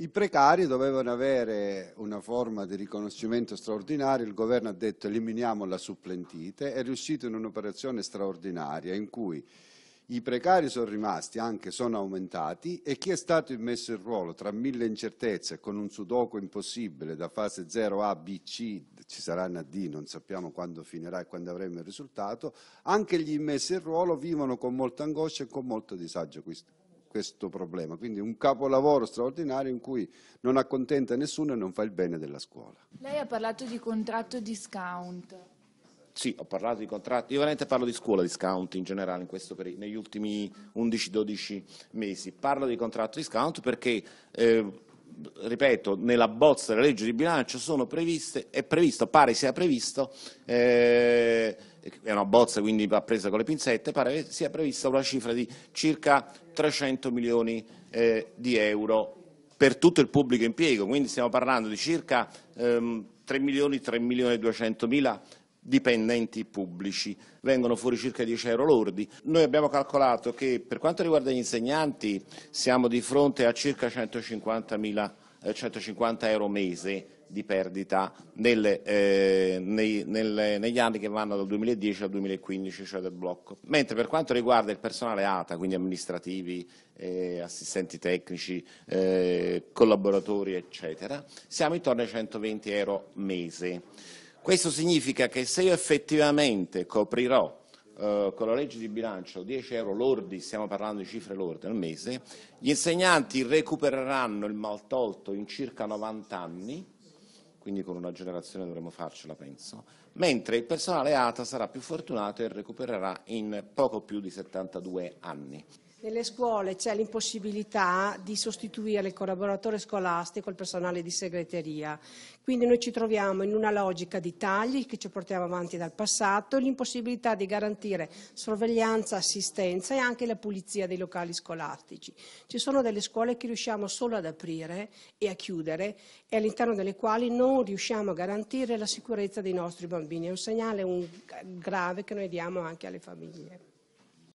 i precari dovevano avere una forma di riconoscimento straordinario, il governo ha detto eliminiamo la supplentite, è riuscito in un'operazione straordinaria in cui i precari sono rimasti, anche sono aumentati, e chi è stato immesso in ruolo tra mille incertezze con un sudoku impossibile da fase 0A, B, C, ci saranno a D, non sappiamo quando finirà e quando avremo il risultato, anche gli immessi in ruolo vivono con molta angoscia e con molto disagio questo questo problema. Quindi un capolavoro straordinario in cui non accontenta nessuno e non fa il bene della scuola. Lei ha parlato di contratto discount. Sì, ho parlato di contratti, io veramente parlo di scuola discount in generale in questo periodo, negli ultimi 11-12 mesi. Parlo di contratto discount perché eh, ripeto, nella bozza della legge di bilancio sono previste, è previsto, pare sia previsto, eh, è una bozza quindi va presa con le pinzette, pare sia prevista una cifra di circa 300 milioni eh, di euro per tutto il pubblico impiego, quindi stiamo parlando di circa ehm, 3 milioni, 3 milioni e 200 mila dipendenti pubblici, vengono fuori circa 10 euro lordi. Noi abbiamo calcolato che per quanto riguarda gli insegnanti siamo di fronte a circa 150, 150 eh, euro mese di perdita nelle, eh, nei, nelle, negli anni che vanno dal 2010 al 2015, cioè del blocco. Mentre per quanto riguarda il personale ATA, quindi amministrativi, eh, assistenti tecnici, eh, collaboratori, eccetera, siamo intorno ai 120 euro mese. Questo significa che se io effettivamente coprirò Uh, con la legge di bilancio 10 euro lordi, stiamo parlando di cifre lordi al mese, gli insegnanti recupereranno il maltolto in circa 90 anni, quindi con una generazione dovremo farcela penso, mentre il personale ATA sarà più fortunato e recupererà in poco più di 72 anni. Nelle scuole c'è l'impossibilità di sostituire il collaboratore scolastico al personale di segreteria. Quindi noi ci troviamo in una logica di tagli che ci portiamo avanti dal passato e l'impossibilità di garantire sorveglianza, assistenza e anche la pulizia dei locali scolastici. Ci sono delle scuole che riusciamo solo ad aprire e a chiudere e all'interno delle quali non riusciamo a garantire la sicurezza dei nostri bambini. È un segnale un grave che noi diamo anche alle famiglie.